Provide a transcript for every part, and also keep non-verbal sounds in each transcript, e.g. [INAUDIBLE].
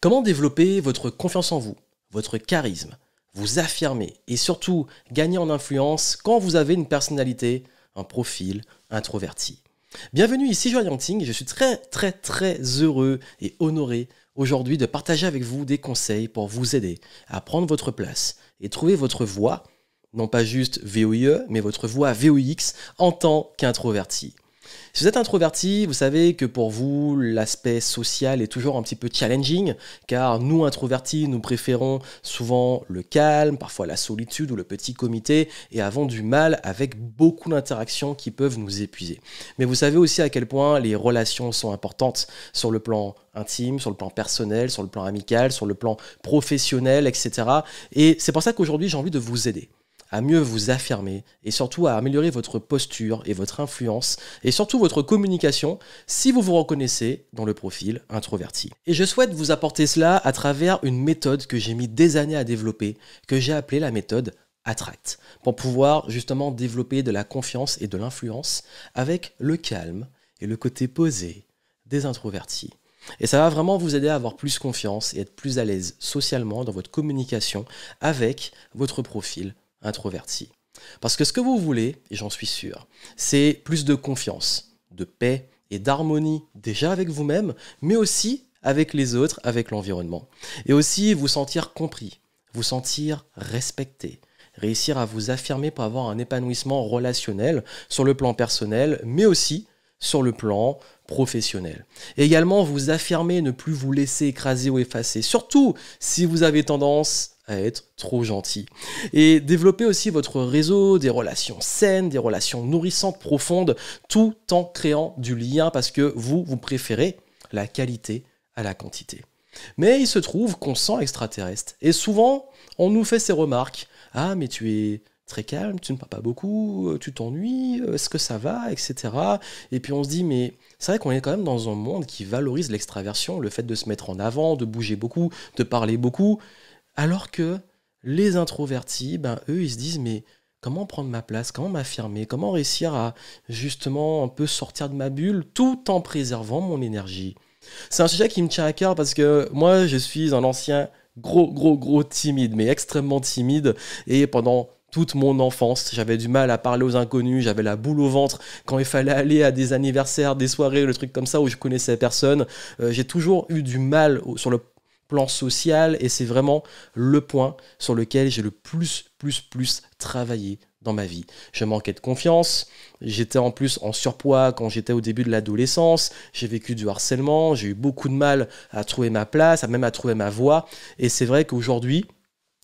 Comment développer votre confiance en vous, votre charisme, vous affirmer et surtout gagner en influence quand vous avez une personnalité, un profil introverti Bienvenue ici Joël Yangting, je suis très très très heureux et honoré aujourd'hui de partager avec vous des conseils pour vous aider à prendre votre place et trouver votre voix, non pas juste VOIE, mais votre voix VOIX en tant qu'introverti. Si vous êtes introverti, vous savez que pour vous, l'aspect social est toujours un petit peu challenging, car nous, introvertis, nous préférons souvent le calme, parfois la solitude ou le petit comité, et avons du mal avec beaucoup d'interactions qui peuvent nous épuiser. Mais vous savez aussi à quel point les relations sont importantes sur le plan intime, sur le plan personnel, sur le plan amical, sur le plan professionnel, etc. Et c'est pour ça qu'aujourd'hui, j'ai envie de vous aider à mieux vous affirmer et surtout à améliorer votre posture et votre influence et surtout votre communication si vous vous reconnaissez dans le profil introverti. Et je souhaite vous apporter cela à travers une méthode que j'ai mis des années à développer, que j'ai appelée la méthode attract, pour pouvoir justement développer de la confiance et de l'influence avec le calme et le côté posé des introvertis. Et ça va vraiment vous aider à avoir plus confiance et être plus à l'aise socialement dans votre communication avec votre profil introverti. Parce que ce que vous voulez, et j'en suis sûr, c'est plus de confiance, de paix et d'harmonie déjà avec vous-même, mais aussi avec les autres, avec l'environnement. Et aussi vous sentir compris, vous sentir respecté, réussir à vous affirmer pour avoir un épanouissement relationnel sur le plan personnel, mais aussi sur le plan professionnel. également vous affirmer, ne plus vous laisser écraser ou effacer, surtout si vous avez tendance à être trop gentil. Et développer aussi votre réseau, des relations saines, des relations nourrissantes, profondes, tout en créant du lien parce que vous, vous préférez la qualité à la quantité. Mais il se trouve qu'on sent extraterrestre. Et souvent, on nous fait ces remarques. Ah, mais tu es très calme, tu ne parles pas beaucoup, euh, tu t'ennuies, euh, est-ce que ça va, etc. Et puis on se dit, mais c'est vrai qu'on est quand même dans un monde qui valorise l'extraversion, le fait de se mettre en avant, de bouger beaucoup, de parler beaucoup. Alors que les introvertis, ben, eux, ils se disent, mais comment prendre ma place, comment m'affirmer, comment réussir à justement un peu sortir de ma bulle tout en préservant mon énergie. C'est un sujet qui me tient à cœur parce que moi, je suis un ancien gros, gros, gros timide, mais extrêmement timide. Et pendant toute mon enfance, j'avais du mal à parler aux inconnus, j'avais la boule au ventre quand il fallait aller à des anniversaires, des soirées, le truc comme ça où je connaissais personne. Euh, j'ai toujours eu du mal sur le plan social et c'est vraiment le point sur lequel j'ai le plus, plus, plus travaillé dans ma vie. Je manquais de confiance, j'étais en plus en surpoids quand j'étais au début de l'adolescence, j'ai vécu du harcèlement, j'ai eu beaucoup de mal à trouver ma place, à même à trouver ma voix et c'est vrai qu'aujourd'hui,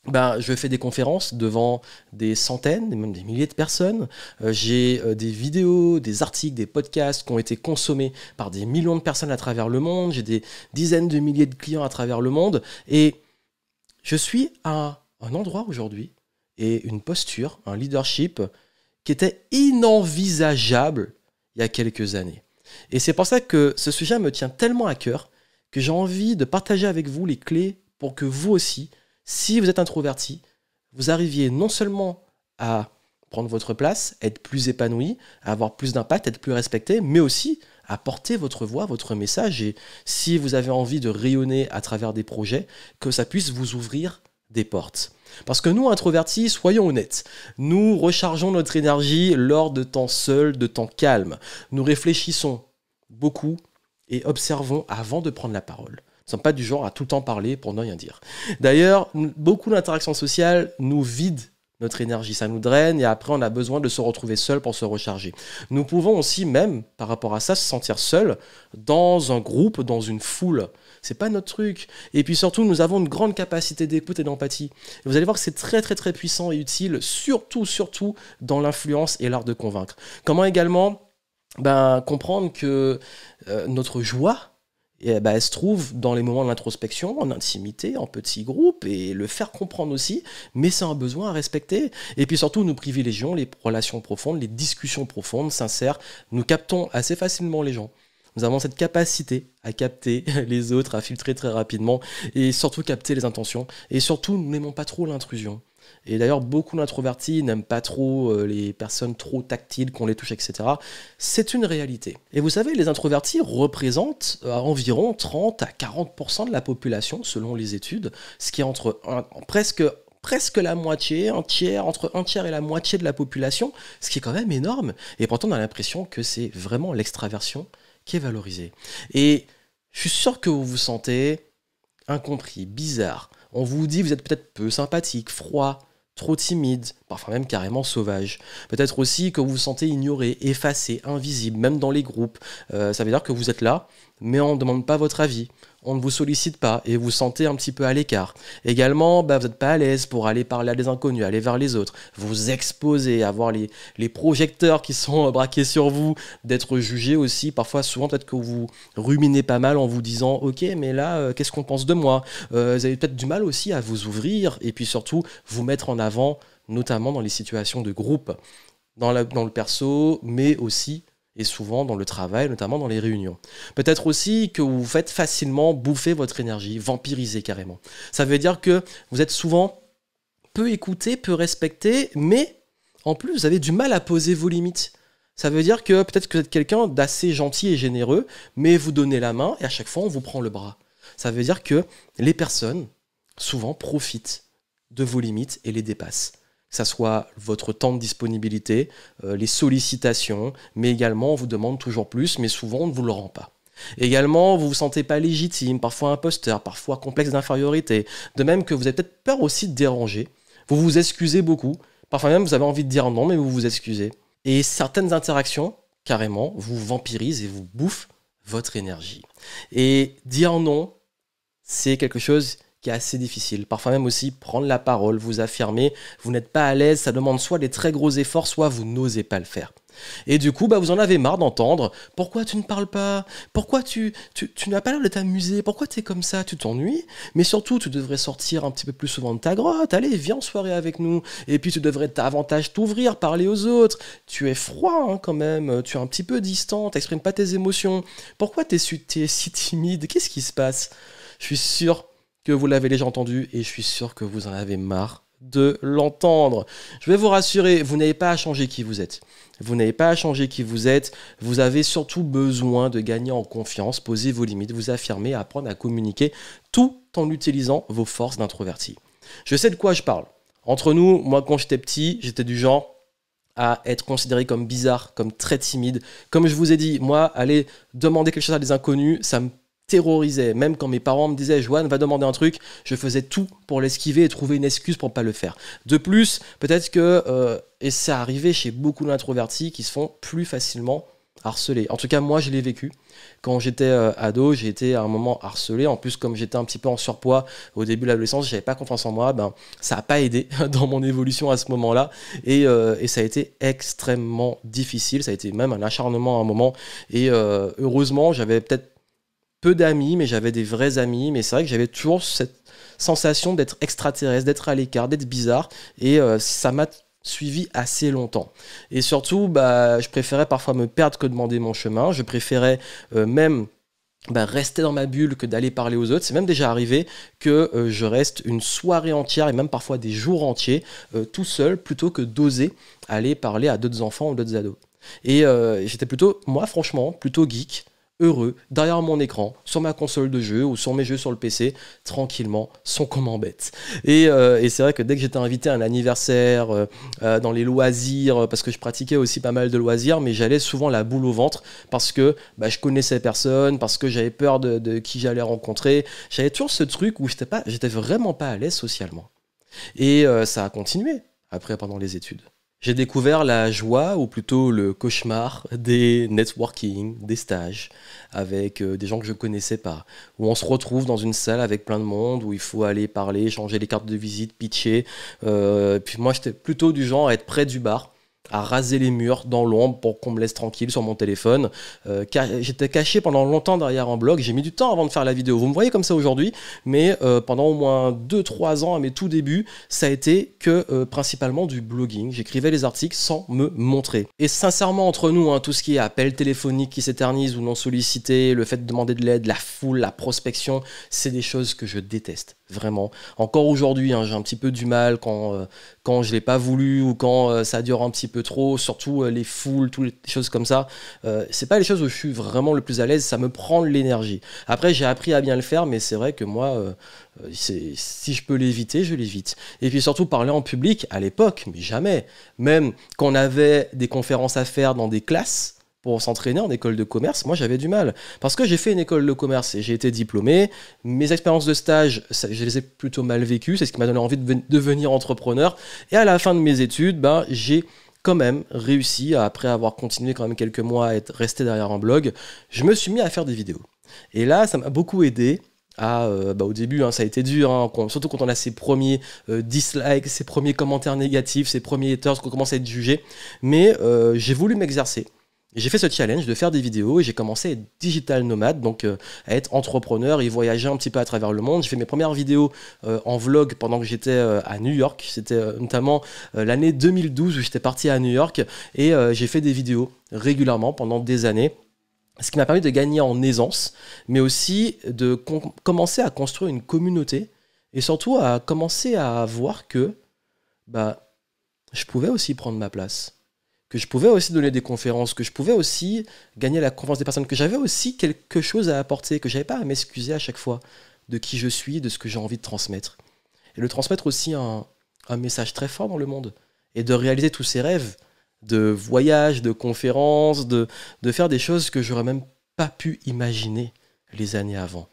ben, je fais des conférences devant des centaines, même des milliers de personnes. Euh, j'ai euh, des vidéos, des articles, des podcasts qui ont été consommés par des millions de personnes à travers le monde. J'ai des dizaines de milliers de clients à travers le monde. Et je suis à un endroit aujourd'hui et une posture, un leadership qui était inenvisageable il y a quelques années. Et c'est pour ça que ce sujet me tient tellement à cœur que j'ai envie de partager avec vous les clés pour que vous aussi, si vous êtes introverti, vous arriviez non seulement à prendre votre place, être plus épanoui, avoir plus d'impact, être plus respecté, mais aussi à porter votre voix, votre message. Et si vous avez envie de rayonner à travers des projets, que ça puisse vous ouvrir des portes. Parce que nous, introvertis, soyons honnêtes, nous rechargeons notre énergie lors de temps seul, de temps calme. Nous réfléchissons beaucoup et observons avant de prendre la parole ne sommes pas du genre à tout le temps parler pour ne rien dire. D'ailleurs, beaucoup d'interactions sociales nous vident notre énergie, ça nous draine et après on a besoin de se retrouver seul pour se recharger. Nous pouvons aussi même, par rapport à ça, se sentir seul dans un groupe, dans une foule. C'est pas notre truc. Et puis surtout, nous avons une grande capacité d'écoute et d'empathie. Vous allez voir que c'est très très très puissant et utile, surtout surtout dans l'influence et l'art de convaincre. Comment également ben, comprendre que euh, notre joie, et bah, elle se trouve dans les moments de l'introspection, en intimité, en petits groupes, et le faire comprendre aussi, mais c'est un besoin à respecter. Et puis surtout, nous privilégions les relations profondes, les discussions profondes, sincères. Nous captons assez facilement les gens. Nous avons cette capacité à capter [LAUGHS] les autres, à filtrer très rapidement, et surtout capter les intentions. Et surtout, nous n'aimons pas trop l'intrusion. Et d'ailleurs, beaucoup d'introvertis n'aiment pas trop euh, les personnes trop tactiles, qu'on les touche, etc. C'est une réalité. Et vous savez, les introvertis représentent euh, environ 30 à 40% de la population, selon les études, ce qui est entre presque presque la moitié, un tiers, entre un tiers et la moitié de la population, ce qui est quand même énorme. Et pourtant, on a l'impression que c'est vraiment l'extraversion qui est valorisée. Et je suis sûr que vous vous sentez incompris, bizarre. On vous dit vous êtes peut-être peu sympathique, froid, trop timide, parfois même carrément sauvage. Peut-être aussi que vous vous sentez ignoré, effacé, invisible, même dans les groupes. Euh, ça veut dire que vous êtes là, mais on ne demande pas votre avis on ne vous sollicite pas et vous sentez un petit peu à l'écart. Également, bah, vous n'êtes pas à l'aise pour aller parler à des inconnus, aller vers les autres, vous exposer, avoir les, les projecteurs qui sont [LAUGHS] braqués sur vous, d'être jugé aussi. Parfois, souvent, peut-être que vous ruminez pas mal en vous disant Ok, mais là, euh, qu'est-ce qu'on pense de moi euh, Vous avez peut-être du mal aussi à vous ouvrir et puis surtout vous mettre en avant, notamment dans les situations de groupe, dans, dans le perso, mais aussi et souvent dans le travail, notamment dans les réunions. Peut-être aussi que vous faites facilement bouffer votre énergie, vampiriser carrément. Ça veut dire que vous êtes souvent peu écouté, peu respecté, mais en plus, vous avez du mal à poser vos limites. Ça veut dire que peut-être que vous êtes quelqu'un d'assez gentil et généreux, mais vous donnez la main et à chaque fois, on vous prend le bras. Ça veut dire que les personnes, souvent, profitent de vos limites et les dépassent que ça soit votre temps de disponibilité, euh, les sollicitations, mais également on vous demande toujours plus, mais souvent on ne vous le rend pas. Également, vous vous sentez pas légitime, parfois imposteur, parfois complexe d'infériorité, de même que vous avez peut-être peur aussi de déranger, vous vous excusez beaucoup, parfois même vous avez envie de dire non, mais vous vous excusez. Et certaines interactions, carrément, vous vampirisent et vous bouffent votre énergie. Et dire non, c'est quelque chose qui est assez difficile. Parfois même aussi prendre la parole, vous affirmer, vous n'êtes pas à l'aise, ça demande soit des très gros efforts, soit vous n'osez pas le faire. Et du coup, bah, vous en avez marre d'entendre pourquoi tu ne parles pas, pourquoi tu, tu, n'as pas l'air de t'amuser, pourquoi tu es comme ça, tu t'ennuies, mais surtout tu devrais sortir un petit peu plus souvent de ta grotte, allez, viens en soirée avec nous, et puis tu devrais davantage t'ouvrir, parler aux autres, tu es froid hein, quand même, tu es un petit peu distant, tu n'exprimes pas tes émotions, pourquoi tu es, es si timide, qu'est-ce qui se passe Je suis sûr que vous l'avez déjà entendu et je suis sûr que vous en avez marre de l'entendre. Je vais vous rassurer, vous n'avez pas à changer qui vous êtes. Vous n'avez pas à changer qui vous êtes. Vous avez surtout besoin de gagner en confiance, poser vos limites, vous affirmer, apprendre à communiquer tout en utilisant vos forces d'introverti. Je sais de quoi je parle. Entre nous, moi quand j'étais petit, j'étais du genre à être considéré comme bizarre, comme très timide. Comme je vous ai dit, moi, aller demander quelque chose à des inconnus, ça me terrorisait. Même quand mes parents me disaient Joanne, va demander un truc, je faisais tout pour l'esquiver et trouver une excuse pour ne pas le faire. De plus, peut-être que, euh, et c'est arrivé chez beaucoup d'introvertis qui se font plus facilement harcelés. En tout cas, moi, je l'ai vécu. Quand j'étais euh, ado, j'ai été à un moment harcelé. En plus, comme j'étais un petit peu en surpoids au début de l'adolescence, j'avais pas confiance en moi. Ben, ça n'a pas aidé [LAUGHS] dans mon évolution à ce moment-là. Et, euh, et, ça a été extrêmement difficile. Ça a été même un acharnement à un moment. Et heureusement, j'avais peut-être peu d'amis, mais j'avais des vrais amis. Mais c'est vrai que j'avais toujours cette sensation d'être extraterrestre, d'être à l'écart, d'être bizarre. Et euh, ça m'a suivi assez longtemps. Et surtout, bah, je préférais parfois me perdre que demander mon chemin. Je préférais euh, même bah, rester dans ma bulle que d'aller parler aux autres. C'est même déjà arrivé que euh, je reste une soirée entière et même parfois des jours entiers tout seul plutôt que d'oser aller parler à d'autres enfants ou d'autres ados. Et j'étais plutôt, moi franchement, plutôt geek heureux, derrière mon écran, sur ma console de jeu ou sur mes jeux sur le PC, tranquillement, sans qu'on m'embête. Et, euh, et c'est vrai que dès que j'étais invité à un anniversaire, euh, euh, dans les loisirs, parce que je pratiquais aussi pas mal de loisirs, mais j'allais souvent la boule au ventre parce que bah, je connaissais personne, parce que j'avais peur de, qui j'allais rencontrer. J'avais toujours ce truc où j'étais pas, j'étais vraiment pas à l'aise socialement. Et ça a continué après pendant les études j'ai découvert la joie, ou plutôt le cauchemar, des networking, des stages, avec euh, des gens que je ne connaissais pas, où on se retrouve dans une salle avec plein de monde, où il faut aller parler, changer les cartes de visite, pitcher. Euh, puis moi, j'étais plutôt du genre à être près du bar à raser les murs dans l'ombre pour qu'on me laisse tranquille sur mon téléphone. Euh, j'étais caché pendant longtemps derrière un blog. J'ai mis du temps avant de faire la vidéo. Vous me voyez comme ça aujourd'hui, mais euh, pendant au moins 2-3 ans à mes tout débuts, ça a été que euh, principalement du blogging. J'écrivais les articles sans me montrer. Et sincèrement, entre nous, hein, tout ce qui est appel téléphonique qui s'éternise ou non sollicité, le fait de demander de l'aide, la foule, la prospection, c'est des choses que je déteste vraiment. Encore aujourd'hui, hein, j'ai un petit peu du mal quand, quand je l'ai pas voulu ou quand ça dure un petit peu trop, surtout euh, les foules, toutes les choses comme ça. Ce euh, c'est pas les choses où je suis vraiment le plus à l'aise, ça me prend de l'énergie. Après, j'ai appris à bien le faire, mais c'est vrai que moi, euh, si je peux l'éviter, je l'évite. Et puis surtout, parler en public, à l'époque, mais jamais. Même quand on avait des conférences à faire dans des classes, pour s'entraîner en école de commerce, moi j'avais du mal. Parce que j'ai fait une école de commerce et j'ai été diplômé. Mes expériences de stage, je les ai plutôt mal vécues. C'est ce qui m'a donné envie de devenir entrepreneur. Et à la fin de mes études, ben, j'ai quand même réussi, après avoir continué quand même quelques mois à être resté derrière un blog, je me suis mis à faire des vidéos. Et là, ça m'a beaucoup aidé à, euh, bah, au début, hein, ça a été dur, hein, surtout quand on a ses premiers euh, dislikes, ses premiers commentaires négatifs, ses premiers haters, qu'on commence à être jugé. Mais euh, j'ai voulu m'exercer. J'ai fait ce challenge de faire des vidéos et j'ai commencé à être digital nomade, donc euh, à être entrepreneur et voyager un petit peu à travers le monde. J'ai fait mes premières vidéos euh, en vlog pendant que j'étais euh, à New York. C'était notamment l'année 2012 où j'étais parti à New York et j'ai fait des vidéos régulièrement pendant des années. Ce qui m'a permis de gagner en aisance, mais aussi de commencer à construire une communauté et surtout à commencer à voir que bah, je pouvais aussi prendre ma place que je pouvais aussi donner des conférences, que je pouvais aussi gagner la confiance des personnes, que j'avais aussi quelque chose à apporter, que je n'avais pas à m'excuser à chaque fois de qui je suis, de ce que j'ai envie de transmettre. Et de transmettre aussi un, message très fort dans le monde et de réaliser tous ces rêves de voyages, de conférences, de, de faire des choses que j'aurais même pas pu imaginer les années avant.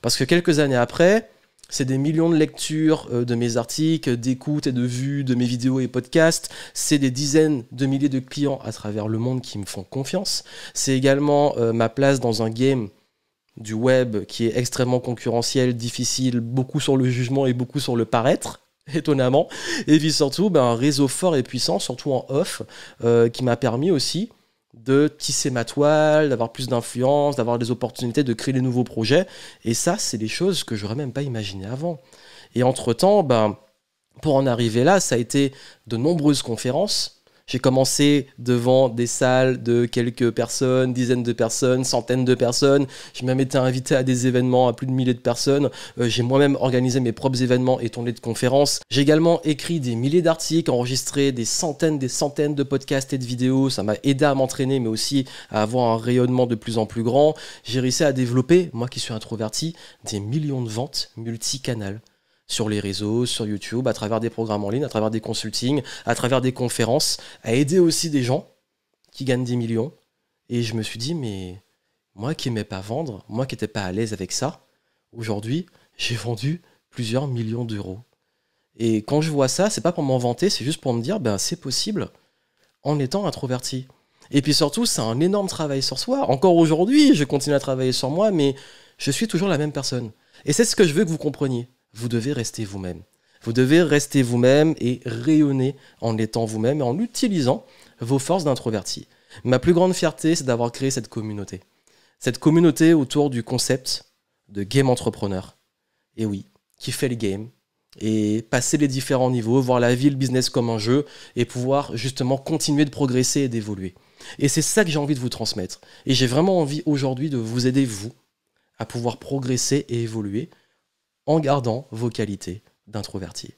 Parce que quelques années après, c'est des millions de lectures euh, de mes articles, d'écoutes et de vues de mes vidéos et podcasts. C'est des dizaines de milliers de clients à travers le monde qui me font confiance. C'est également euh, ma place dans un game du web qui est extrêmement concurrentiel, difficile, beaucoup sur le jugement et beaucoup sur le paraître [LAUGHS] étonnamment, et puis surtout ben, un réseau fort et puissant, surtout en off, euh, qui m'a permis aussi de tisser ma toile, d'avoir plus d'influence, d'avoir des opportunités de créer des nouveaux projets. Et ça, c'est des choses que j'aurais même pas imaginé avant. Et entre-temps, ben, pour en arriver là, ça a été de nombreuses conférences, j'ai commencé devant des salles de quelques personnes, dizaines de personnes, centaines de personnes. J'ai même été invité à des événements à plus de milliers de personnes. Euh, j'ai moi-même organisé mes propres événements et tournées de conférences. J'ai également écrit des milliers d'articles, enregistré des centaines, des centaines de podcasts et de vidéos. Ça m'a aidé à m'entraîner, mais aussi à avoir un rayonnement de plus en plus grand. J'ai réussi à développer, moi qui suis introverti, des millions de ventes multicanales sur les réseaux, sur YouTube, à travers des programmes en ligne, à travers des consultings, à travers des conférences, à aider aussi des gens qui gagnent des millions. Et je me suis dit, mais moi qui n'aimais pas vendre, moi qui n'étais pas à l'aise avec ça, aujourd'hui, j'ai vendu plusieurs millions d'euros. Et quand je vois ça, c'est pas pour m'en vanter, c'est juste pour me dire, ben c'est possible en étant introverti. Et puis surtout, c'est un énorme travail sur soi. Encore aujourd'hui, je continue à travailler sur moi, mais je suis toujours la même personne. Et c'est ce que je veux que vous compreniez vous devez rester vous-même. Vous devez rester vous-même et rayonner en étant vous-même et en utilisant vos forces d'introverti. Ma plus grande fierté, c'est d'avoir créé cette communauté. Cette communauté autour du concept de game entrepreneur. Et oui, qui fait le game, et passer les différents niveaux, voir la vie, le business comme un jeu, et pouvoir justement continuer de progresser et d'évoluer. Et c'est ça que j'ai envie de vous transmettre. Et j'ai vraiment envie aujourd'hui de vous aider, vous, à pouvoir progresser et évoluer en gardant vos qualités d'introverti.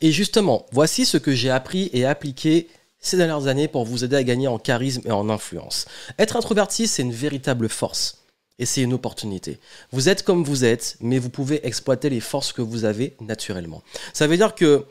Et justement, voici ce que j'ai appris et appliqué ces dernières années pour vous aider à gagner en charisme et en influence. Être introverti, c'est une véritable force et c'est une opportunité. Vous êtes comme vous êtes, mais vous pouvez exploiter les forces que vous avez naturellement. Ça veut dire que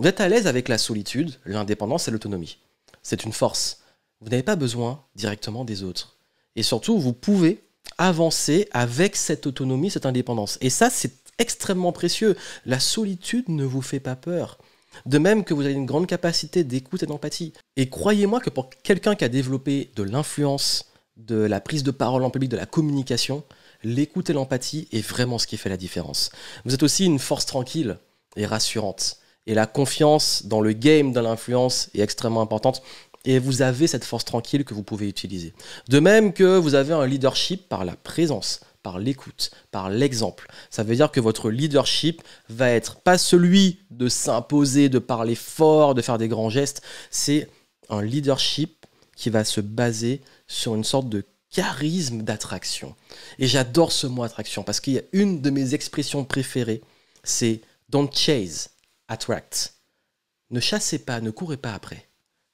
vous êtes à l'aise avec la solitude, l'indépendance et l'autonomie. C'est une force. Vous n'avez pas besoin directement des autres. Et surtout, vous pouvez avancer avec cette autonomie, cette indépendance. Et ça, c'est extrêmement précieux. La solitude ne vous fait pas peur. De même que vous avez une grande capacité d'écoute et d'empathie. Et croyez-moi que pour quelqu'un qui a développé de l'influence, de la prise de parole en public, de la communication, l'écoute et l'empathie est vraiment ce qui fait la différence. Vous êtes aussi une force tranquille et rassurante. Et la confiance dans le game dans l'influence est extrêmement importante. Et vous avez cette force tranquille que vous pouvez utiliser. De même que vous avez un leadership par la présence par l'écoute, par l'exemple. Ça veut dire que votre leadership va être pas celui de s'imposer, de parler fort, de faire des grands gestes, c'est un leadership qui va se baser sur une sorte de charisme d'attraction. Et j'adore ce mot attraction parce qu'il y a une de mes expressions préférées, c'est don't chase, attract. Ne chassez pas, ne courez pas après,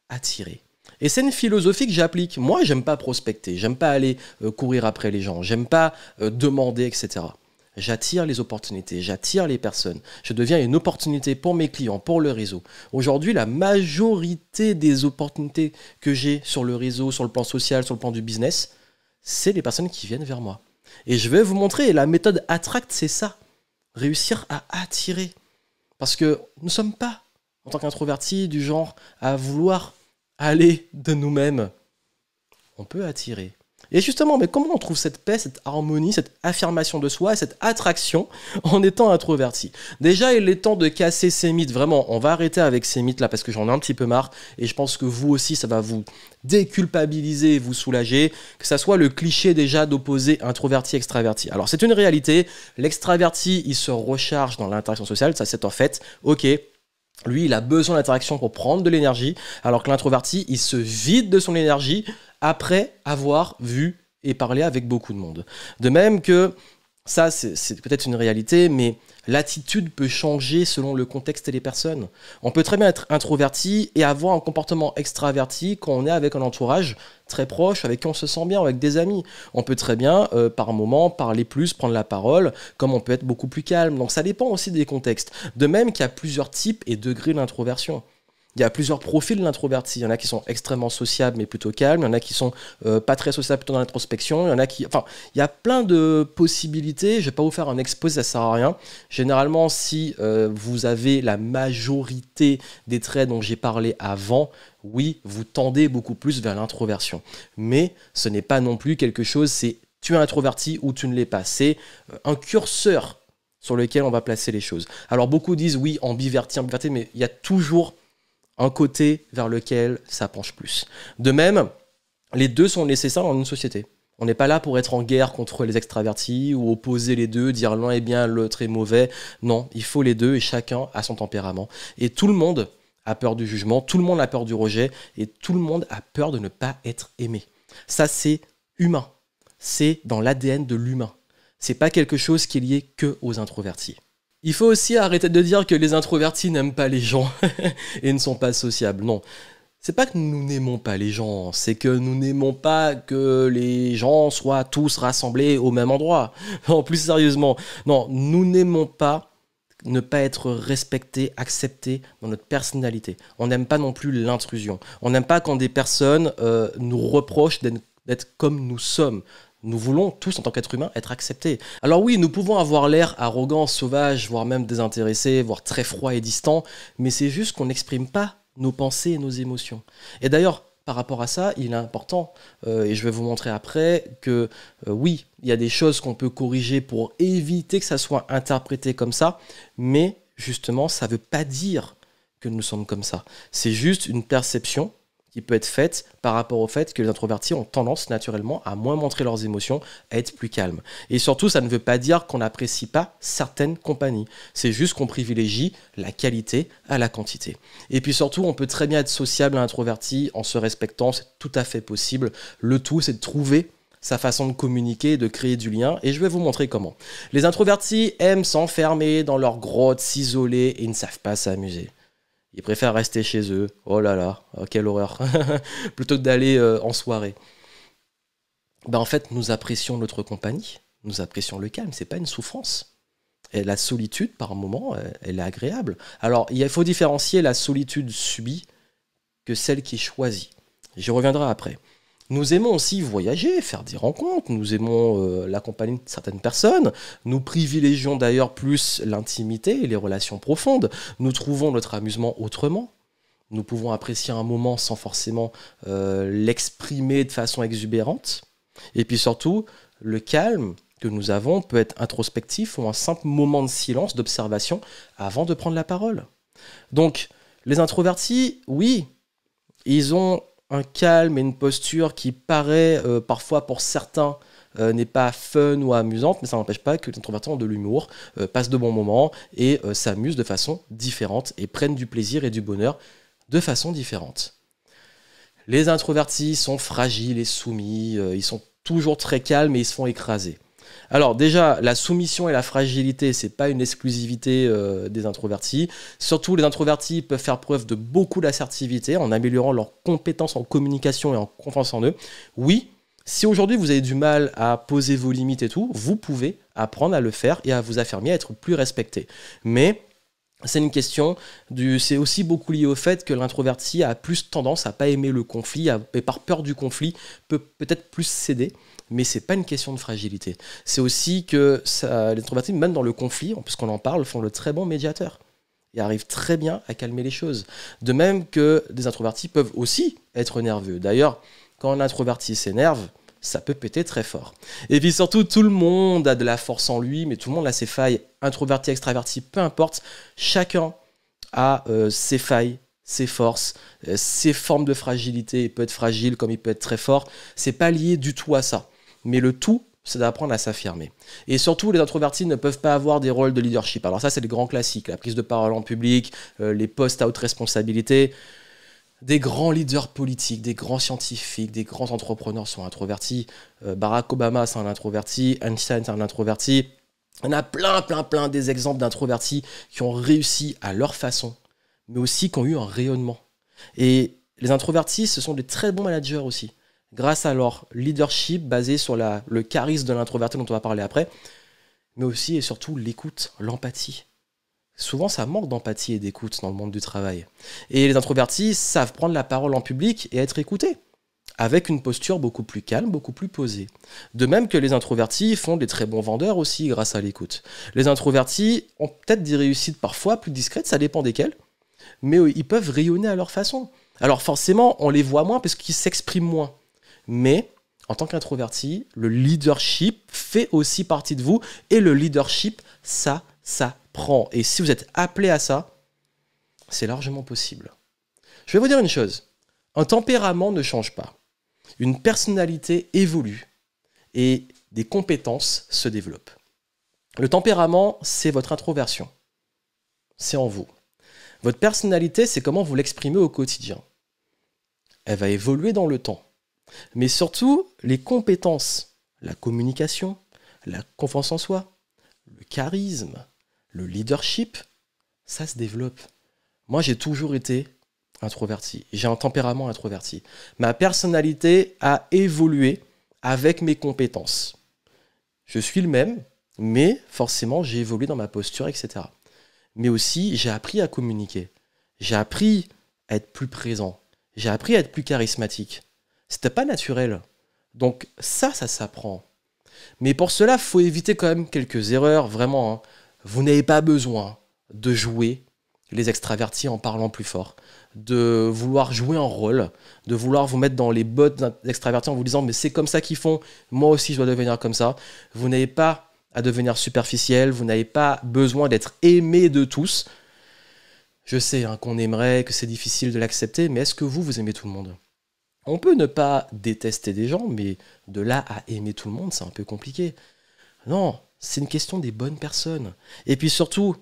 attirez. Et c'est une philosophie que j'applique. Moi, j'aime pas prospecter, j'aime pas aller euh, courir après les gens, j'aime pas euh, demander, etc. J'attire les opportunités, j'attire les personnes. Je deviens une opportunité pour mes clients, pour le réseau. Aujourd'hui, la majorité des opportunités que j'ai sur le réseau, sur le plan social, sur le plan du business, c'est les personnes qui viennent vers moi. Et je vais vous montrer, la méthode attract, c'est ça. Réussir à attirer. Parce que nous ne sommes pas, en tant qu'introverti du genre à vouloir aller de nous-mêmes, on peut attirer. Et justement, mais comment on trouve cette paix, cette harmonie, cette affirmation de soi, cette attraction en étant introverti Déjà, il est temps de casser ces mythes. Vraiment, on va arrêter avec ces mythes-là parce que j'en ai un petit peu marre. Et je pense que vous aussi, ça va vous déculpabiliser vous soulager. Que ça soit le cliché déjà d'opposer introverti-extraverti. Alors, c'est une réalité. L'extraverti, il se recharge dans l'interaction sociale. Ça, c'est en fait. Ok, lui, il a besoin d'interaction pour prendre de l'énergie, alors que l'introverti, il se vide de son énergie après avoir vu et parlé avec beaucoup de monde. De même que ça, c'est peut-être une réalité, mais l'attitude peut changer selon le contexte et les personnes. On peut très bien être introverti et avoir un comportement extraverti quand on est avec un entourage très proche, avec qui on se sent bien, avec des amis. On peut très bien, euh, par moment, parler plus, prendre la parole, comme on peut être beaucoup plus calme. Donc ça dépend aussi des contextes. De même qu'il y a plusieurs types et degrés d'introversion il y a plusieurs profils d'introvertis. Il y en a qui sont extrêmement sociables mais plutôt calmes, il y en a qui sont euh, pas très sociables plutôt dans l'introspection, il y en a qui. Enfin, il y a plein de possibilités. Je ne vais pas vous faire un exposé, ça sert à rien. Généralement, si euh, vous avez la majorité des traits dont j'ai parlé avant, oui, vous tendez beaucoup plus vers l'introversion. Mais ce n'est pas non plus quelque chose, c'est tu es introverti ou tu ne l'es pas. C'est euh, un curseur sur lequel on va placer les choses. Alors beaucoup disent oui, ambiverti, ambiverti, mais il y a toujours un côté vers lequel ça penche plus. De même, les deux sont nécessaires dans une société. On n'est pas là pour être en guerre contre les extravertis ou opposer les deux, dire l'un est bien, l'autre est mauvais. Non, il faut les deux et chacun a son tempérament. Et tout le monde a peur du jugement, tout le monde a peur du rejet et tout le monde a peur de ne pas être aimé. Ça, c'est humain. C'est dans l'ADN de l'humain. C'est pas quelque chose qui est lié que aux introvertis. Il faut aussi arrêter de dire que les introvertis n'aiment pas les gens [LAUGHS] et ne sont pas sociables. Non. C'est pas que nous n'aimons pas les gens, c'est que nous n'aimons pas que les gens soient tous rassemblés au même endroit. En [LAUGHS] plus sérieusement, non, nous n'aimons pas ne pas être respectés, acceptés dans notre personnalité. On n'aime pas non plus l'intrusion. On n'aime pas quand des personnes euh, nous reprochent d'être comme nous sommes. Nous voulons tous, en tant qu'êtres humains, être acceptés. Alors oui, nous pouvons avoir l'air arrogant, sauvage, voire même désintéressé, voire très froid et distant, mais c'est juste qu'on n'exprime pas nos pensées et nos émotions. Et d'ailleurs, par rapport à ça, il est important, euh, et je vais vous montrer après, que euh, oui, il y a des choses qu'on peut corriger pour éviter que ça soit interprété comme ça, mais justement, ça ne veut pas dire que nous sommes comme ça. C'est juste une perception il peut être faite par rapport au fait que les introvertis ont tendance naturellement à moins montrer leurs émotions, à être plus calmes. Et surtout, ça ne veut pas dire qu'on n'apprécie pas certaines compagnies. C'est juste qu'on privilégie la qualité à la quantité. Et puis surtout, on peut très bien être sociable à introverti en se respectant, c'est tout à fait possible. Le tout, c'est de trouver sa façon de communiquer, de créer du lien, et je vais vous montrer comment. Les introvertis aiment s'enfermer dans leur grotte, s'isoler, et ne savent pas s'amuser. Ils préfèrent rester chez eux. Oh là là, euh, quelle horreur. [LAUGHS] Plutôt que d'aller euh, en soirée. Ben, en fait, nous apprécions notre compagnie, nous apprécions le calme, c'est pas une souffrance. Et la solitude, par moment, euh, elle est agréable. Alors, il faut différencier la solitude subie que celle qui est choisie. J'y reviendrai après. Nous aimons aussi voyager, faire des rencontres, nous aimons euh, de certaines personnes, nous privilégions d'ailleurs plus l'intimité et les relations profondes, nous trouvons notre amusement autrement, nous pouvons apprécier un moment sans forcément euh, l'exprimer de façon exubérante, et puis surtout, le calme que nous avons peut être introspectif ou un simple moment de silence, d'observation, avant de prendre la parole. Donc, les introvertis, oui, ils ont un calme et une posture qui paraît euh, parfois pour certains euh, n'est pas fun ou amusante, mais ça n'empêche pas que les introvertis ont de l'humour, euh, passent de bons moments et s'amusent de façon différente et prennent du plaisir et du bonheur de façon différente. Les introvertis sont fragiles et soumis, ils sont toujours très calmes et ils se font écraser. Alors déjà, la soumission et la fragilité, c'est pas une exclusivité euh, des introvertis. Surtout, les introvertis peuvent faire preuve de beaucoup d'assertivité en améliorant leurs compétences en communication et en confiance en eux. Oui, si aujourd'hui vous avez du mal à poser vos limites et tout, vous pouvez apprendre à le faire et à vous affirmer, à être plus respecté. Mais c'est une question C'est aussi beaucoup lié au fait que l'introverti a plus tendance à pas aimer le conflit et par peur du conflit peut peut-être plus céder mais c'est pas une question de fragilité. C'est aussi que les introvertis, même dans le conflit, puisqu'on en parle, font le très bon médiateur et arrivent très bien à calmer les choses. De même que des introvertis peuvent aussi être nerveux. D'ailleurs, quand un introverti s'énerve, ça peut péter très fort. Et puis surtout, tout le monde a de la force en lui, mais tout le monde a ses failles. Introverti, extraverti, peu importe, chacun a euh, ses failles, ses forces, euh, ses formes de fragilité. Il peut être fragile comme il peut être très fort. C'est pas lié du tout à ça mais le tout, c'est d'apprendre à s'affirmer. Et surtout, les introvertis ne peuvent pas avoir des rôles de leadership. Alors ça, c'est le grand classique, la prise de parole en public, euh, les postes à haute responsabilité. Des grands leaders politiques, des grands scientifiques, des grands entrepreneurs sont introvertis. Euh, Barack Obama, c'est un introverti. Einstein, c'est un introverti. On a plein, plein, plein des exemples d'introvertis qui ont réussi à leur façon, mais aussi qui ont eu un rayonnement. Et les introvertis, ce sont des très bons managers aussi grâce à leur leadership basé sur le charisme de l'introverti dont on va parler après, mais aussi et surtout l'écoute, l'empathie. Souvent, ça manque d'empathie et d'écoute dans le monde du travail. Et les introvertis savent prendre la parole en public et être écoutés, avec une posture beaucoup plus calme, beaucoup plus posée. De même que les introvertis font des très bons vendeurs aussi grâce à l'écoute. Les introvertis ont peut-être des réussites parfois plus discrètes, ça dépend desquelles, mais ils peuvent rayonner à leur façon. Alors forcément, on les voit moins parce qu'ils s'expriment moins mais en tant qu'introverti, le leadership fait aussi partie de vous et le leadership, ça, ça prend. Et si vous êtes appelé à ça, c'est largement possible. Je vais vous dire une chose, un tempérament ne change pas, une personnalité évolue et des compétences se développent. Le tempérament, c'est votre introversion, c'est en vous. Votre personnalité, c'est comment vous l'exprimez au quotidien. Elle va évoluer dans le temps mais surtout, les compétences, la communication, la confiance en soi, le charisme, le leadership, ça se développe. Moi, j'ai toujours été introverti. J'ai un tempérament introverti. Ma personnalité a évolué avec mes compétences. Je suis le même, mais forcément, j'ai évolué dans ma posture, etc. Mais aussi, j'ai appris à communiquer. J'ai appris à être plus présent. J'ai appris à être plus charismatique. C'était pas naturel. Donc ça, ça s'apprend. Mais pour cela, faut éviter quand même quelques erreurs, vraiment. Hein. Vous n'avez pas besoin de jouer les extravertis en parlant plus fort, de vouloir jouer un rôle, de vouloir vous mettre dans les bottes d'extravertis en vous disant mais c'est comme ça qu'ils font, moi aussi je dois devenir comme ça. Vous n'avez pas à devenir superficiel, vous n'avez pas besoin d'être aimé de tous. Je sais hein, qu'on aimerait, que c'est difficile de l'accepter, mais est-ce que vous, vous aimez tout le monde on peut ne pas détester des gens, mais de là à aimer tout le monde, c'est un peu compliqué. Non, c'est une question des bonnes personnes. Et puis surtout,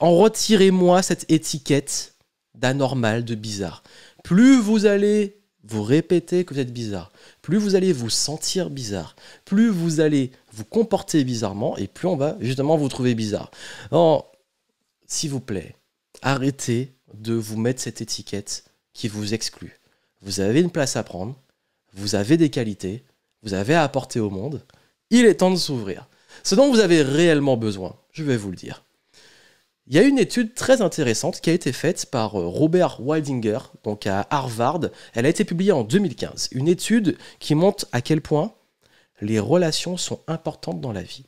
en retirez-moi cette étiquette d'anormal, de bizarre. Plus vous allez vous répéter que vous êtes bizarre, plus vous allez vous sentir bizarre, plus vous allez vous comporter bizarrement, et plus on va justement vous trouver bizarre. s'il vous plaît, arrêtez de vous mettre cette étiquette qui vous exclut vous avez une place à prendre, vous avez des qualités, vous avez à apporter au monde, il est temps de s'ouvrir. Ce dont vous avez réellement besoin, je vais vous le dire. Il y a une étude très intéressante qui a été faite par euh, Robert Waldinger, donc à Harvard. Elle a été publiée en 2015. Une étude qui montre à quel point les relations sont importantes dans la vie.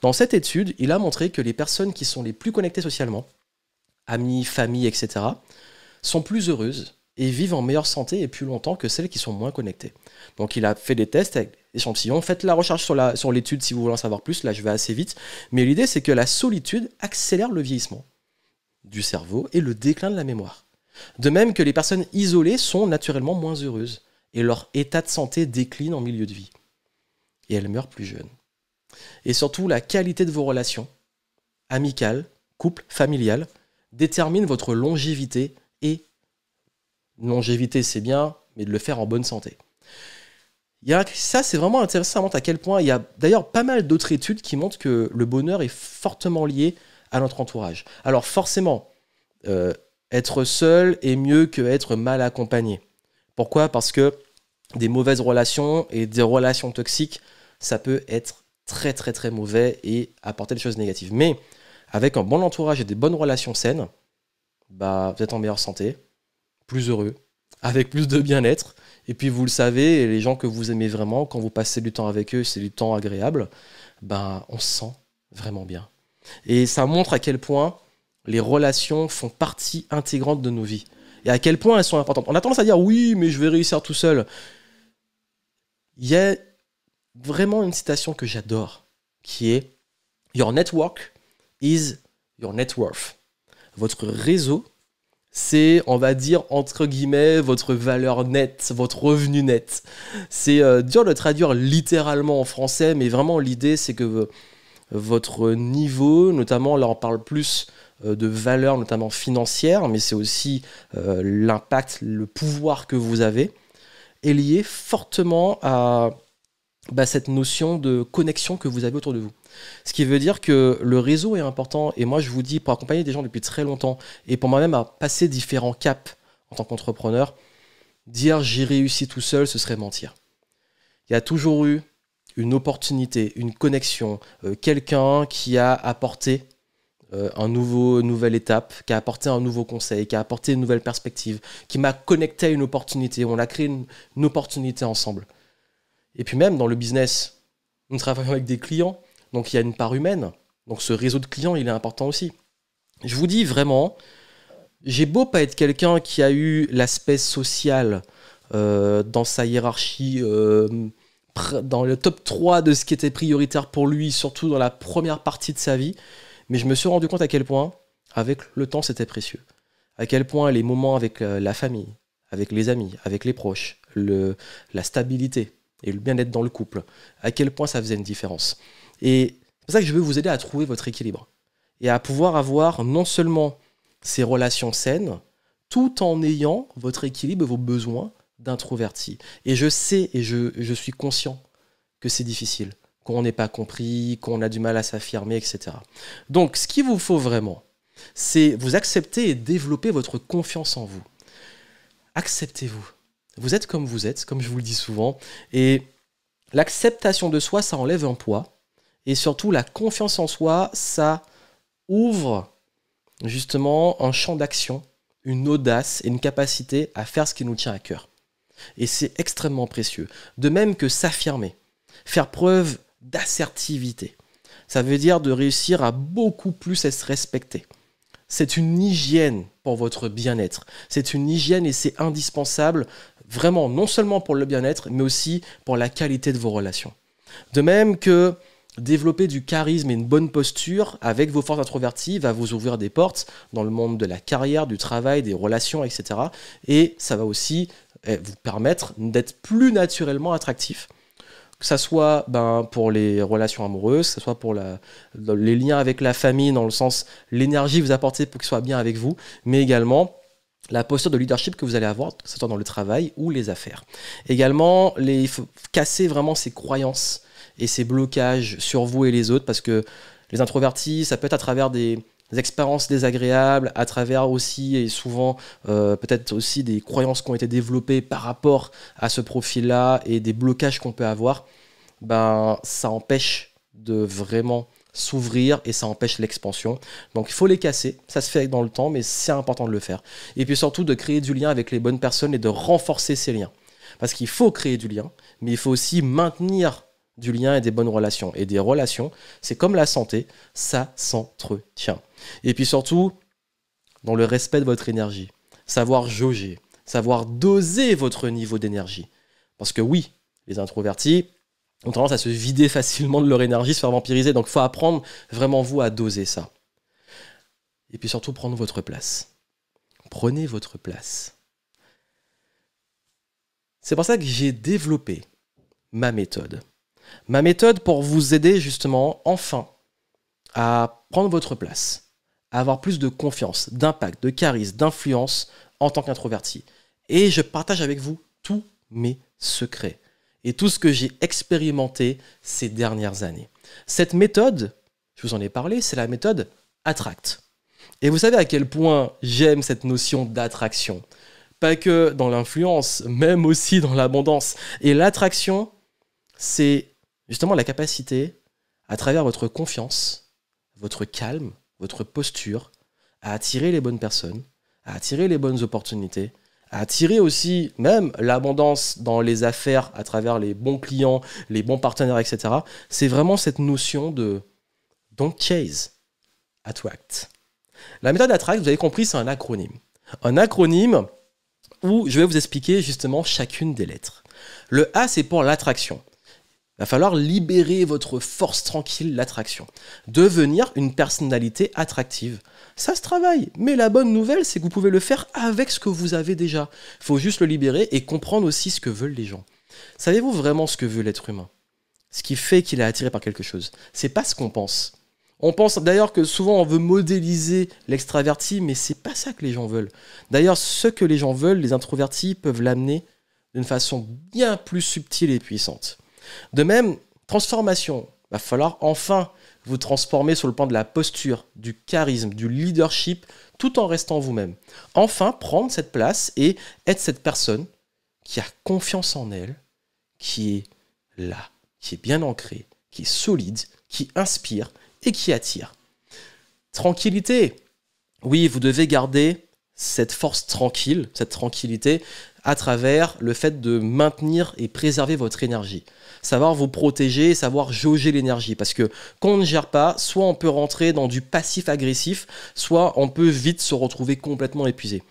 Dans cette étude, il a montré que les personnes qui sont les plus connectées socialement, amis, famille, etc., sont plus heureuses, et vivent en meilleure santé et plus longtemps que celles qui sont moins connectées. Donc il a fait des tests avec échantillons. Faites la recherche sur, sur l'étude si vous voulez en savoir plus, là je vais assez vite. Mais l'idée c'est que la solitude accélère le vieillissement du cerveau et le déclin de la mémoire. De même que les personnes isolées sont naturellement moins heureuses et leur état de santé décline en milieu de vie. Et elles meurent plus jeunes. Et surtout, la qualité de vos relations, amicales, couple, familiales, détermine votre longévité longévité, c'est bien, mais de le faire en bonne santé. ça, c'est vraiment intéressant, ça montre à quel point il y a d'ailleurs pas mal d'autres études qui montrent que le bonheur est fortement lié à notre entourage. Alors forcément, euh, être seul est mieux que être mal accompagné. Pourquoi Parce que des mauvaises relations et des relations toxiques, ça peut être très très très mauvais et apporter des choses négatives. Mais avec un bon entourage et des bonnes relations saines, bah, vous êtes en meilleure santé, plus heureux, avec plus de bien-être. Et puis vous le savez, les gens que vous aimez vraiment, quand vous passez du temps avec eux, c'est du temps agréable, ben on se sent vraiment bien. Et ça montre à quel point les relations font partie intégrante de nos vies et à quel point elles sont importantes. On a tendance à dire oui, mais je vais réussir tout seul. Il y a vraiment une citation que j'adore qui est Your network is your net worth. Votre réseau c'est, on va dire, entre guillemets, votre valeur nette, votre revenu net. C'est euh, dur de traduire littéralement en français, mais vraiment l'idée, c'est que euh, votre niveau, notamment, là on parle plus euh, de valeur, notamment financière, mais c'est aussi l'impact, le pouvoir que vous avez, est lié fortement à bah, cette notion de connexion que vous avez autour de vous. Ce qui veut dire que le réseau est important. Et moi, je vous dis, pour accompagner des gens depuis très longtemps, et pour moi-même à passer différents caps en tant qu'entrepreneur, dire j'ai réussi tout seul, ce serait mentir. Il y a toujours eu une opportunité, une connexion, euh, quelqu'un qui a apporté euh, un nouveau, une nouvelle étape, qui a apporté un nouveau conseil, qui a apporté une nouvelle perspective, qui m'a connecté à une opportunité. On a créé une opportunité ensemble. Et puis même dans le business, nous travaillons avec des clients, donc il y a une part humaine. Donc ce réseau de clients, il est important aussi. Je vous dis vraiment, j'ai beau pas être quelqu'un qui a eu l'aspect social euh, dans sa hiérarchie, euh, dans le top 3 de ce qui était prioritaire pour lui, surtout dans la première partie de sa vie, mais je me suis rendu compte à quel point, avec le temps, c'était précieux. À quel point les moments avec euh, la famille, avec les amis, avec les proches, la stabilité, et le bien-être dans le couple, à quel point ça faisait une différence. Et c'est pour ça que je veux vous aider à trouver votre équilibre et à pouvoir avoir non seulement ces relations saines, tout en ayant votre équilibre et vos besoins d'introverti. Et je sais et je, je suis conscient que c'est difficile, qu'on n'est pas compris, qu'on a du mal à s'affirmer, etc. Donc ce qu'il vous faut vraiment, c'est vous accepter et développer votre confiance en vous. Acceptez-vous. Vous êtes comme vous êtes, comme je vous le dis souvent. Et l'acceptation de soi, ça enlève un poids. Et surtout, la confiance en soi, ça ouvre justement un champ d'action, une audace et une capacité à faire ce qui nous tient à cœur. Et c'est extrêmement précieux. De même que s'affirmer, faire preuve d'assertivité. Ça veut dire de réussir à beaucoup plus à se respecter. C'est une hygiène pour votre bien-être. C'est une hygiène et c'est indispensable Vraiment, non seulement pour le bien-être, mais aussi pour la qualité de vos relations. De même que développer du charisme et une bonne posture avec vos forces introverties va vous ouvrir des portes dans le monde de la carrière, du travail, des relations, etc. Et ça va aussi eh, vous permettre d'être plus naturellement attractif que ce soit ben, pour les relations amoureuses, que ce soit pour les liens avec la famille, dans le sens l'énergie vous apportez pour qu'ils soit bien avec vous, mais également la posture de leadership que vous allez avoir, que ce soit dans le travail ou les affaires. Également, les, il faut casser vraiment ces croyances et ces blocages sur vous et les autres, parce que les introvertis, ça peut être à travers des, expériences désagréables, à travers aussi et souvent euh, peut-être aussi des croyances qui ont été développées par rapport à ce profil-là et des blocages qu'on peut avoir, ben, ça empêche de vraiment s'ouvrir et ça empêche l'expansion. Donc il faut les casser, ça se fait dans le temps, mais c'est important de le faire. Et puis surtout de créer du lien avec les bonnes personnes et de renforcer ces liens. Parce qu'il faut créer du lien, mais il faut aussi maintenir du lien et des bonnes relations. Et des relations, c'est comme la santé, ça s'entretient. Et puis surtout, dans le respect de votre énergie, savoir jauger, savoir doser votre niveau d'énergie. Parce que oui, les introvertis, ont tendance à se vider facilement de leur énergie, se faire vampiriser. Donc, faut apprendre vraiment vous à doser ça. Et puis surtout, prendre votre place. Prenez votre place. C'est pour ça que j'ai développé ma méthode. Ma méthode pour vous aider justement, enfin, à prendre votre place, à avoir plus de confiance, d'impact, de charisme, d'influence en tant qu'introverti. Et je partage avec vous tous mes secrets et tout ce que j'ai expérimenté ces dernières années. Cette méthode, je vous en ai parlé, c'est la méthode attract. Et vous savez à quel point j'aime cette notion d'attraction. Pas que dans l'influence, même aussi dans l'abondance. Et l'attraction, c'est justement la capacité, à travers votre confiance, votre calme, votre posture, à attirer les bonnes personnes, à attirer les bonnes opportunités, attirer aussi même l'abondance dans les affaires à travers les bons clients, les bons partenaires, etc. C'est vraiment cette notion de don't chase, attract. La méthode attract, vous avez compris, c'est un acronyme. Un acronyme où je vais vous expliquer justement chacune des lettres. Le A, c'est pour l'attraction. Il va falloir libérer votre force tranquille, l'attraction. Devenir une personnalité attractive ça se travaille. Mais la bonne nouvelle, c'est que vous pouvez le faire avec ce que vous avez déjà. Il faut juste le libérer et comprendre aussi ce que veulent les gens. Savez-vous vraiment ce que veut l'être humain Ce qui fait qu'il est attiré par quelque chose. C'est pas ce qu'on pense. On pense d'ailleurs que souvent on veut modéliser l'extraverti, mais c'est pas ça que les gens veulent. D'ailleurs, ce que les gens veulent, les introvertis peuvent l'amener d'une façon bien plus subtile et puissante. De même, transformation. Va falloir enfin vous transformer sur le plan de la posture, du charisme, du leadership, tout en restant vous-même. Enfin, prendre cette place et être cette personne qui a confiance en elle, qui est là, qui est bien ancrée, qui est solide, qui inspire et qui attire. Tranquillité. Oui, vous devez garder cette force tranquille, cette tranquillité, à travers le fait de maintenir et préserver votre énergie savoir vous protéger, savoir jauger l'énergie. Parce que quand on ne gère pas, soit on peut rentrer dans du passif agressif, soit on peut vite se retrouver complètement épuisé.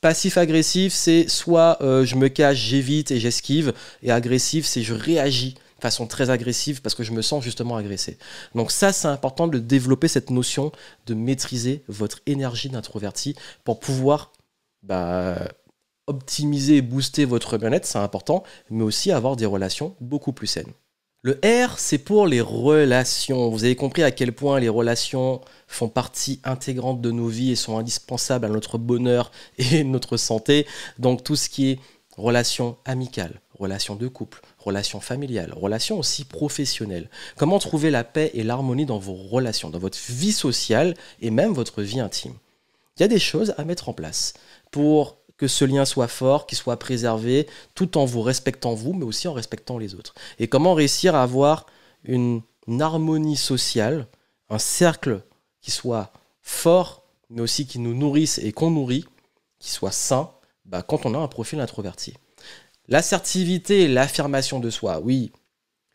Passif agressif, c'est soit euh, je me cache, j'évite et j'esquive, et agressif, c'est je réagis de façon très agressive parce que je me sens justement agressé. Donc ça, c'est important de développer cette notion de maîtriser votre énergie d'introverti pour pouvoir bah, optimiser et booster votre bien-être, c'est important, mais aussi avoir des relations beaucoup plus saines. Le R, c'est pour les relations. Vous avez compris à quel point les relations font partie intégrante de nos vies et sont indispensables à notre bonheur [LAUGHS] et notre santé. Donc tout ce qui est relations amicales, relations de couple, relations familiales, relations aussi professionnelles. Comment trouver la paix et l'harmonie dans vos relations, dans votre vie sociale et même votre vie intime. Il y a des choses à mettre en place pour que ce lien soit fort, qu'il soit préservé, tout en vous respectant vous, mais aussi en respectant les autres. Et comment réussir à avoir une, harmonie sociale, un cercle qui soit fort, mais aussi qui nous nourrisse et qu'on nourrit, qui soit sain, bah, quand on a un profil introverti. L'assertivité et l'affirmation de soi, oui,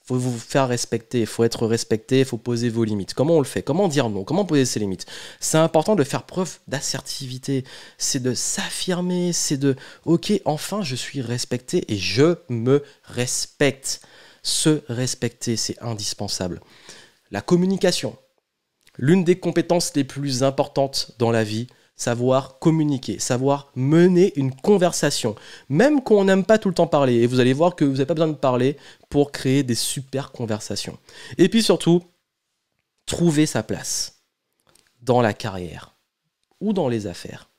faut vous faire respecter, il faut être respecté, il faut poser vos limites. Comment on le fait Comment dire non Comment poser ses limites C'est important de faire preuve d'assertivité, c'est de s'affirmer, c'est de OK, enfin je suis respecté et je me respecte. Se respecter, c'est indispensable. La communication. L'une des compétences les plus importantes dans la vie, savoir communiquer, savoir mener une conversation, même quand on n'aime pas tout le temps parler. Et vous allez voir que vous n'avez pas besoin de parler pour créer des super conversations. Et puis surtout, trouver sa place dans la carrière ou dans les affaires.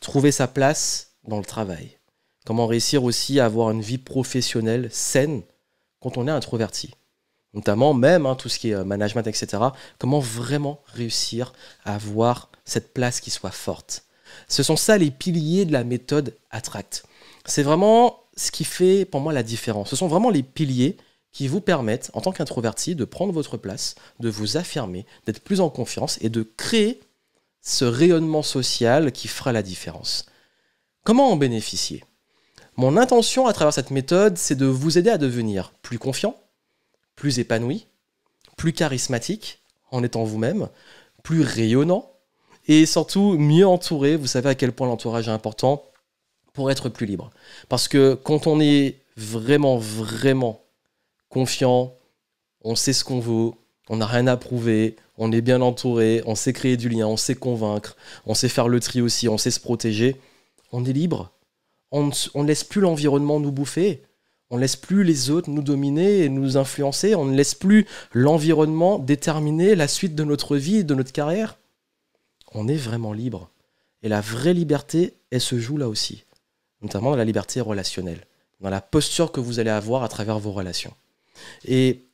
Trouver sa place dans le travail. Comment réussir aussi à avoir une vie professionnelle saine quand on est introverti notamment même hein, tout ce qui est euh, management, etc. Comment vraiment réussir à avoir cette place qui soit forte. Ce sont ça les piliers de la méthode Attract. C'est vraiment ce qui fait pour moi la différence. Ce sont vraiment les piliers qui vous permettent, en tant qu'introverti, de prendre votre place, de vous affirmer, d'être plus en confiance et de créer ce rayonnement social qui fera la différence. Comment en bénéficier Mon intention à travers cette méthode, c'est de vous aider à devenir plus confiant, plus épanoui, plus charismatique en étant vous-même, plus rayonnant, et surtout mieux entouré. Vous savez à quel point l'entourage est important pour être plus libre. Parce que quand on est vraiment, vraiment confiant, on sait ce qu'on veut, on n'a rien à prouver, on est bien entouré, on sait créer du lien, on sait convaincre, on sait faire le tri aussi, on sait se protéger, on est libre. On ne laisse plus l'environnement nous bouffer. On ne laisse plus les autres nous dominer et nous influencer. On ne laisse plus l'environnement déterminer la suite de notre vie, de notre carrière on est vraiment libre. Et la vraie liberté, elle se joue là aussi, notamment dans la liberté relationnelle, dans la posture que vous allez avoir à travers vos relations. Et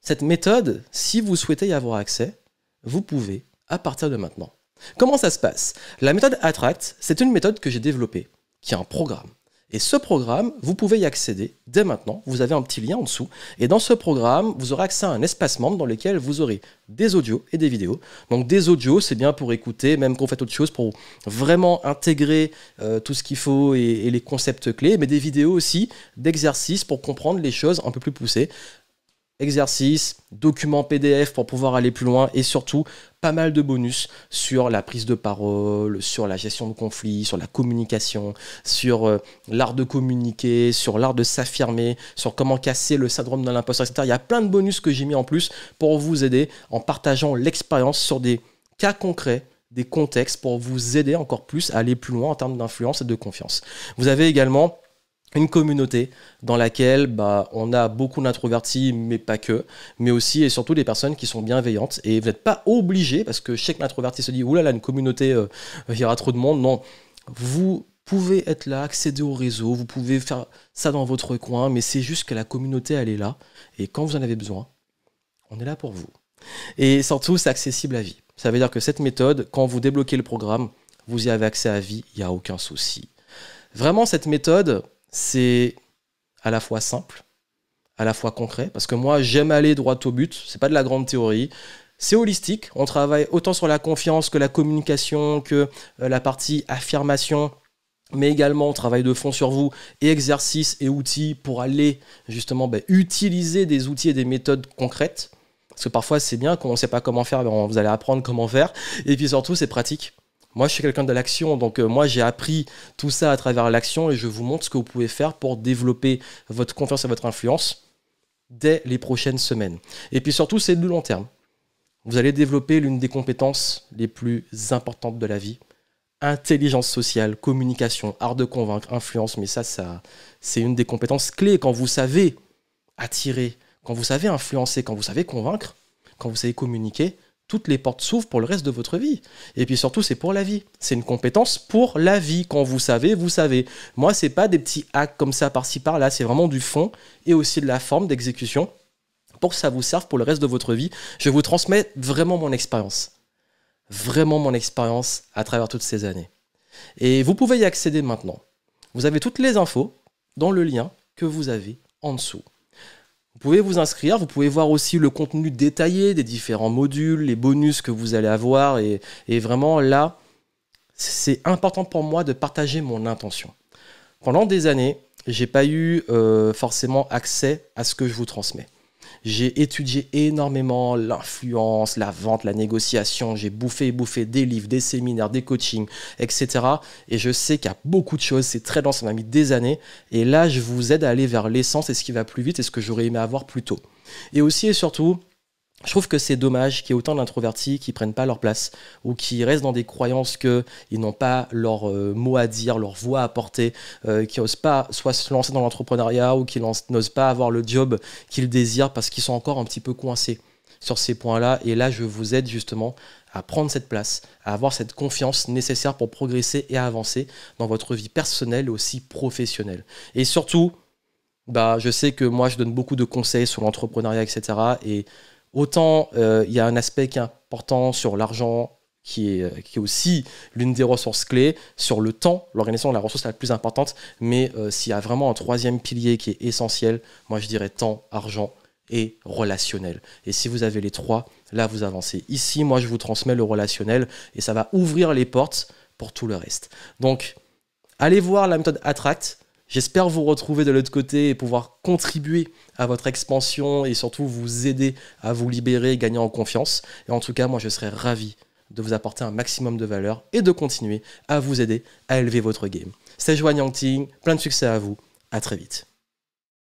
cette méthode, si vous souhaitez y avoir accès, vous pouvez à partir de maintenant. Comment ça se passe La méthode Attract, c'est une méthode que j'ai développée, qui est un programme et ce programme, vous pouvez y accéder dès maintenant. Vous avez un petit lien en dessous. Et dans ce programme, vous aurez accès à un espace membre dans lequel vous aurez des audios et des vidéos. Donc des audios, c'est bien pour écouter, même qu'on fait autre chose, pour vraiment intégrer euh, tout ce qu'il faut et, et les concepts clés, mais des vidéos aussi d'exercices pour comprendre les choses un peu plus poussées exercices, documents PDF pour pouvoir aller plus loin et surtout pas mal de bonus sur la prise de parole, sur la gestion de conflits, sur la communication, sur euh, l'art de communiquer, sur l'art de s'affirmer, sur comment casser le syndrome de l'imposteur, etc. Il y a plein de bonus que j'ai mis en plus pour vous aider en partageant l'expérience sur des cas concrets des contextes pour vous aider encore plus à aller plus loin en termes d'influence et de confiance. Vous avez également une communauté dans laquelle bah, on a beaucoup d'introvertis, mais pas que, mais aussi et surtout des personnes qui sont bienveillantes. Et vous n'êtes pas obligé, parce que chaque introverti se dit, oulala, une communauté, euh, il y aura trop de monde. Non, vous pouvez être là, accéder au réseau, vous pouvez faire ça dans votre coin, mais c'est juste que la communauté, elle est là. Et quand vous en avez besoin, on est là pour vous. Et surtout, c'est accessible à vie. Ça veut dire que cette méthode, quand vous débloquez le programme, vous y avez accès à vie, il n'y a aucun souci. Vraiment, cette méthode, c'est à la fois simple, à la fois concret, parce que moi j'aime aller droit au but, c'est pas de la grande théorie, c'est holistique, on travaille autant sur la confiance que la communication, que euh, la partie affirmation, mais également on travaille de fond sur vous et exercices et outils pour aller justement ben, utiliser des outils et des méthodes concrètes, parce que parfois c'est bien, quand on ne sait pas comment faire, mais ben, vous allez apprendre comment faire, et puis surtout c'est pratique. Moi, je suis quelqu'un de l'action, donc euh, moi, j'ai appris tout ça à travers l'action et je vous montre ce que vous pouvez faire pour développer votre confiance et votre influence dès les prochaines semaines. Et puis surtout, c'est du long terme. Vous allez développer l'une des compétences les plus importantes de la vie. Intelligence sociale, communication, art de convaincre, influence, mais ça, ça c'est une des compétences clés quand vous savez attirer, quand vous savez influencer, quand vous savez convaincre, quand vous savez communiquer, toutes les portes s'ouvrent pour le reste de votre vie. Et puis surtout, c'est pour la vie. C'est une compétence pour la vie. Quand vous savez, vous savez. Moi, c'est pas des petits hacks comme ça par-ci par-là. C'est vraiment du fond et aussi de la forme d'exécution pour que ça vous serve pour le reste de votre vie. Je vous transmets vraiment mon expérience. Vraiment mon expérience à travers toutes ces années. Et vous pouvez y accéder maintenant. Vous avez toutes les infos dans le lien que vous avez en dessous. Vous pouvez vous inscrire, vous pouvez voir aussi le contenu détaillé des différents modules, les bonus que vous allez avoir. Et, vraiment, là, c'est important pour moi de partager mon intention. Pendant des années, j'ai pas eu euh, forcément accès à ce que je vous transmets. J'ai étudié énormément l'influence, la vente, la négociation. J'ai bouffé et bouffé des livres, des séminaires, des coachings, etc. Et je sais qu'il y a beaucoup de choses. C'est très dense, ça m'a mis des années. Et là, je vous aide à aller vers l'essence et ce qui va plus vite et ce que j'aurais aimé avoir plus tôt. Et aussi et surtout, je trouve que c'est dommage qu'il y ait autant d'introvertis qui prennent pas leur place ou qui restent dans des croyances qu'ils n'ont pas leur euh, mot à dire, leur voix à porter, euh, qui n'osent pas soit se lancer dans l'entrepreneuriat ou qui n'osent pas avoir le job qu'ils désirent parce qu'ils sont encore un petit peu coincés sur ces points-là. Et là, je vous aide justement à prendre cette place, à avoir cette confiance nécessaire pour progresser et avancer dans votre vie personnelle et aussi professionnelle. Et surtout, bah, je sais que moi, je donne beaucoup de conseils sur l'entrepreneuriat, etc. Et Autant euh, il y a un aspect qui est important sur l'argent, qui est, euh, aussi l'une des ressources clés. Sur le temps, l'organisation la ressource la plus importante, mais euh, s'il y a vraiment un troisième pilier qui est essentiel, moi je dirais temps, argent et relationnel. Et si vous avez les trois, là vous avancez. Ici, moi je vous transmets le relationnel et ça va ouvrir les portes pour tout le reste. Donc, allez voir la méthode Attract. J'espère vous retrouver de l'autre côté et pouvoir contribuer à votre expansion et surtout vous aider à vous libérer et gagner en confiance. Et en tout cas, moi, je serais ravi de vous apporter un maximum de valeur et de continuer à vous aider à élever votre game. C'est Joanne Yangting, plein de succès à vous, à très vite.